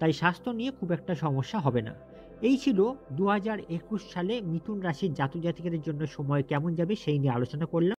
তাই স্বাস্থ্য নিয়ে খুব একটা সমস্যা হবে না এই ছিল দু সালে মিথুন রাশির জাতক জাতিকাদের জন্য সময় কেমন যাবে সেই নিয়ে আলোচনা করলাম